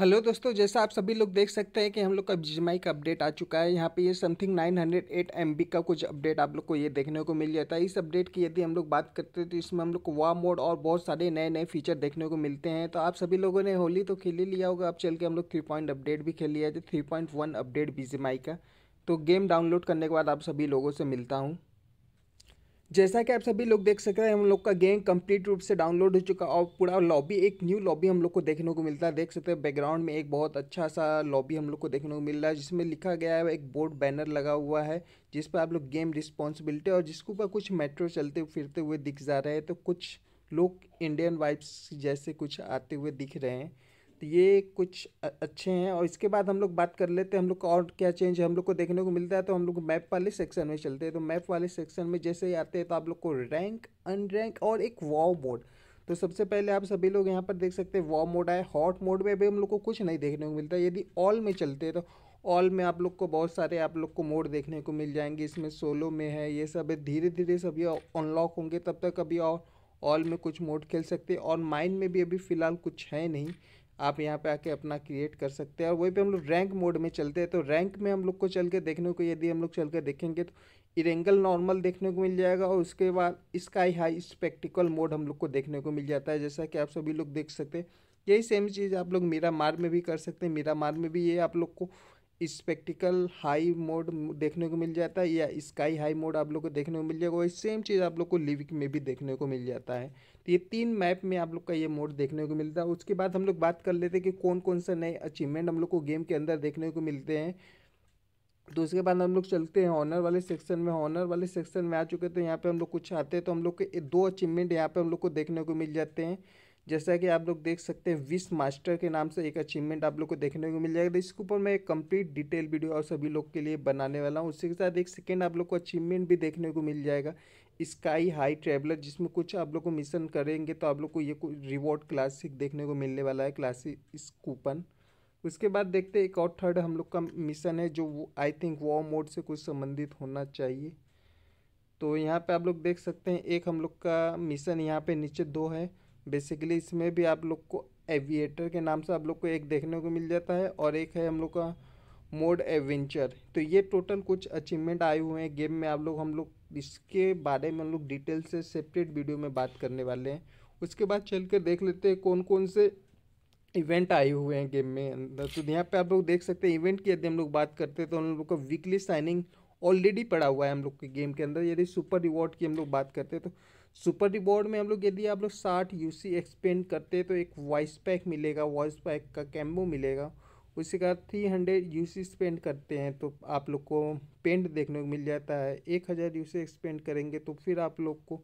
hello दोस्तों जैसा आप सभी लोग देख सकते हैं कि हम लोग का बीजमाई का अपडेट आ चुका है यहाँ पे ये समथिंग 908 एमबी का कुछ अपडेट आप लोग को ये देखने को मिल जाता है इस अपडेट की यदि हम लोग बात करते हैं तो इसमें हम लोग को वा मोड और बहुत सारे नए नए फीचर देखने को मिलते हैं तो आप सभी लोगों ने होली तो खेल ही लिया होगा अब चल के हम लोग थ्री पॉइंट अपडेट भी खेल लिया three point one update B का तो गेम डाउनलोड करने के बाद आप सभी लोगों से मिलता हूँ जैसा कि आप सभी लोग देख सकते हैं हम लोग का गेम कंप्लीट रूप से डाउनलोड हो चुका और पूरा लॉबी एक न्यू लॉबी हम लोग को देखने को मिलता है देख सकते हैं बैकग्राउंड में एक बहुत अच्छा सा लॉबी हम लोग को देखने को मिल रहा है जिसमें लिखा गया है एक बोर्ड बैनर लगा हुआ है जिस पर आप लोग गेम रिस्पॉन्सिबिलिटी और जिसके ऊपर कुछ मेट्रो चलते फिरते हुए दिख जा रहे हैं तो कुछ लोग इंडियन वाइब्स जैसे कुछ आते हुए दिख रहे हैं तो ये कुछ अच्छे हैं और इसके बाद हम लोग बात कर लेते हैं हम लोग को और क्या चेंज है हम लोग को देखने को मिलता है तो हम लोग मैप वाले सेक्शन में चलते हैं तो मैप वाले सेक्शन में जैसे ही आते हैं तो आप लोग को रैंक अनरैंक और एक वॉ मोड तो सबसे पहले आप सभी लोग यहाँ पर देख सकते हैं वॉ मोड आए हॉट मोड में भी हम लोग को कुछ नहीं देखने को मिलता यदि ऑल में चलते हैं तो ऑल में आप लोग को बहुत सारे आप लोग को मोड देखने को मिल जाएंगे इसमें सोलो में है ये सब धीरे धीरे सभी अनलॉक होंगे तब तक अभी और ऑल में कुछ मोड खेल सकते हैं और माइंड में भी अभी फ़िलहाल कुछ है नहीं आप यहाँ पे आके अपना क्रिएट कर सकते हैं और वहीं पे हम लोग रैंक मोड में चलते हैं तो रैंक में हम लोग को चल के देखने को यदि हम लोग चल के देखेंगे तो इरेंगल नॉर्मल देखने को मिल जाएगा और उसके बाद स्काई हाई स्पेक्टिकल मोड हम लोग को देखने को मिल जाता है जैसा कि आप सभी लोग देख सकते हैं यही सेम चीज़ आप लोग मीरा मार में भी कर सकते हैं मीरा मार में भी ये आप लोग को स्पेक्टिकल हाई मोड देखने को मिल जाता है या स्काई हाई मोड आप लोग को देखने को मिल जाएगा वही सेम चीज़ आप लोग को लिविक में भी देखने को मिल जाता है तो ये तीन मैप में आप लोग का ये मोड देखने को मिलता है उसके बाद हम लोग बात कर लेते हैं कि कौन कौन से नए अचीवमेंट हम लोग को गेम के अंदर देखने को मिलते हैं तो उसके बाद हम लोग चलते हैं ऑनर वाले सेक्शन में ऑनर वाले सेक्शन में आ चुके थे तो यहाँ पर हम लोग कुछ आते हैं तो हम लोग के दो अचीवमेंट यहाँ पर हम लोग को देखने को मिल जाते हैं जैसा कि आप लोग देख सकते हैं विश मास्टर के नाम से एक अचीवमेंट आप लोग को देखने को मिल जाएगा तो इसके ऊपर मैं एक कंप्लीट डिटेल वीडियो और सभी लोग के लिए बनाने वाला हूँ उसी के साथ एक सेकेंड आप लोग को अचीवमेंट भी देखने को मिल जाएगा स्काई हाई ट्रेवलर जिसमें कुछ आप लोग को मिशन करेंगे तो आप लोग को ये रिवॉर्ड क्लासिक देखने को मिलने वाला है क्लासिक इस कूपन उसके बाद देखते हैं एक और थर्ड हम लोग का मिशन है जो आई थिंक वॉ मोड से कुछ संबंधित होना चाहिए तो यहाँ पे आप लोग देख सकते हैं एक हम लोग का मिशन यहाँ पे नीचे दो है बेसिकली इसमें भी आप लोग को एविएटर के नाम से आप लोग को एक देखने को मिल जाता है और एक है हम लोग का मोड एडवेंचर तो ये टोटल कुछ अचीवमेंट आए हुए हैं गेम में आप लोग हम लोग इसके बारे में हम लोग डिटेल से सेपरेट वीडियो में बात करने वाले हैं उसके बाद चल कर देख लेते हैं कौन कौन से इवेंट आए हुए हैं गेम में अंदर तो यहाँ पे आप लोग देख सकते हैं इवेंट की यदि हम लोग बात करते हैं तो हम लोग का वीकली साइनिंग ऑलरेडी पड़ा हुआ है हम लोग के गेम के अंदर यदि सुपर रिवॉर्ड की हम लोग बात करते हैं तो सुपर रिवॉर्ड में हम लोग यदि आप लोग साठ यू सी एक्सपेंड करते हैं तो एक वॉइस पैक मिलेगा वॉइस पैक का कैम्बो मिलेगा उसके बाद three hundred U C spend करते हैं तो आप लोग को पेंट देखने को मिल जाता है एक हज़ार यू सी एक्सपेंड करेंगे तो फिर आप लोग को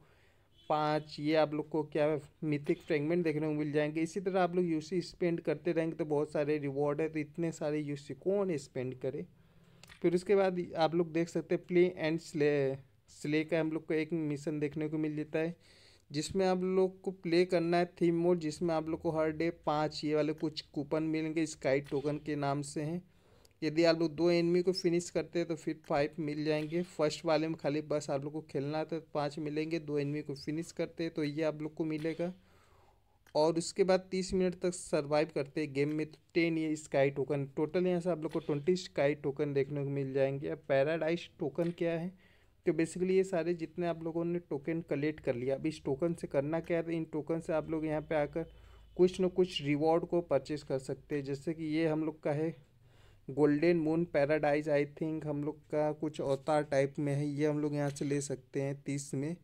पाँच ये आप लोग को क्या मिथिक फ्रेगमेंट देखने को मिल जाएंगे इसी तरह आप लोग यू सी स्पेंड करते रहेंगे तो बहुत सारे रिवॉर्ड है तो इतने सारे यू सी कौन स्पेंड करे फिर उसके बाद आप लोग देख सकते हैं प्ले एंड स्ले स्ले का हम लोग को एक मिशन देखने को मिल जाता है जिसमें आप लोग को प्ले करना है थीम मोड जिसमें आप लोग को हर डे पाँच ये वाले कुछ कूपन मिलेंगे स्काई टोकन के नाम से हैं यदि आप लोग दो एनमी को फिनिश करते हैं तो फिर फाइव मिल जाएंगे फर्स्ट वाले में खाली बस आप लोग को खेलना था तो पाँच मिलेंगे दो एनमी को फिनिश करते हैं तो ये आप लोग को मिलेगा और उसके बाद तीस मिनट तक सर्वाइव करते हैं गेम में तो टेन ये स्काई टोकन टोटल यहाँ से आप लोग को ट्वेंटी स्काई टोकन देखने को मिल जाएंगे अब पैराडाइज टोकन क्या है तो बेसिकली ये सारे जितने आप लोगों ने टोकन कलेक्ट कर लिया अब इस टोकन से करना क्या है तो इन टोकन से आप लोग यहाँ पे आकर कुछ न कुछ रिवॉर्ड को परचेज कर सकते हैं जैसे कि ये हम लोग का है golden moon paradise I think हम लोग का कुछ अवतार टाइप में है ये हम लोग यहाँ से ले सकते हैं तीस में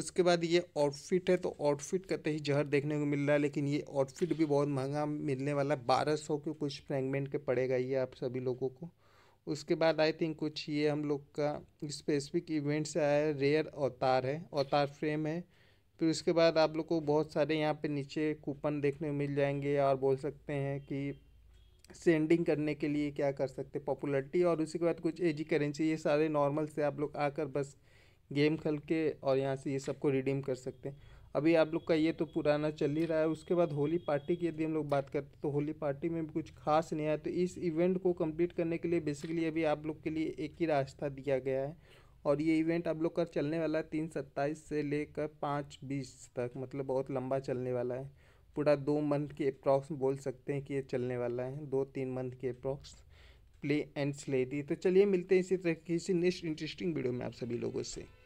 उसके बाद ये आउटफिट है तो आउटफिट तो ही जहर देखने को मिल रहा है लेकिन ये आउटफिट भी बहुत महंगा मिलने वाला है बारह सौ के कुछ फ्रेगमेंट के पड़ेगा ये आप सभी लोगों को उसके बाद आई थिंक कुछ ये हम लोग का स्पेसिफिक इवेंट्स है रेयर अवतार है अवतार फ्रेम है फिर उसके बाद आप लोग को बहुत सारे यहाँ पे नीचे कूपन देखने मिल जाएंगे और बोल सकते हैं कि सेंडिंग करने के लिए क्या कर सकते पॉपुलरिटी और उसी के बाद कुछ एजी करेंसी ये सारे नॉर्मल से आप लोग आकर बस गेम खेल के और यहाँ से ये सबको रिडीम कर सकते हैं अभी आप लोग का ये तो पुराना चल ही रहा है उसके बाद होली पार्टी की यदि हम लोग बात करते हैं तो होली पार्टी में भी कुछ खास नहीं आया तो इस इवेंट को कंप्लीट करने के लिए बेसिकली अभी आप लोग के लिए एक ही रास्ता दिया गया है और ये इवेंट आप लोग का चलने वाला है तीन सत्ताईस से लेकर पाँच बीस तक मतलब बहुत लंबा चलने वाला है पूरा दो मंथ के अप्रॉक्स बोल सकते हैं कि ये चलने वाला है दो तीन मंथ के अप्रॉक्स प्ले एंड दी तो चलिए मिलते हैं इसी तरह किसी नेक्स्ट इंटरेस्टिंग वीडियो में आप सभी लोगों से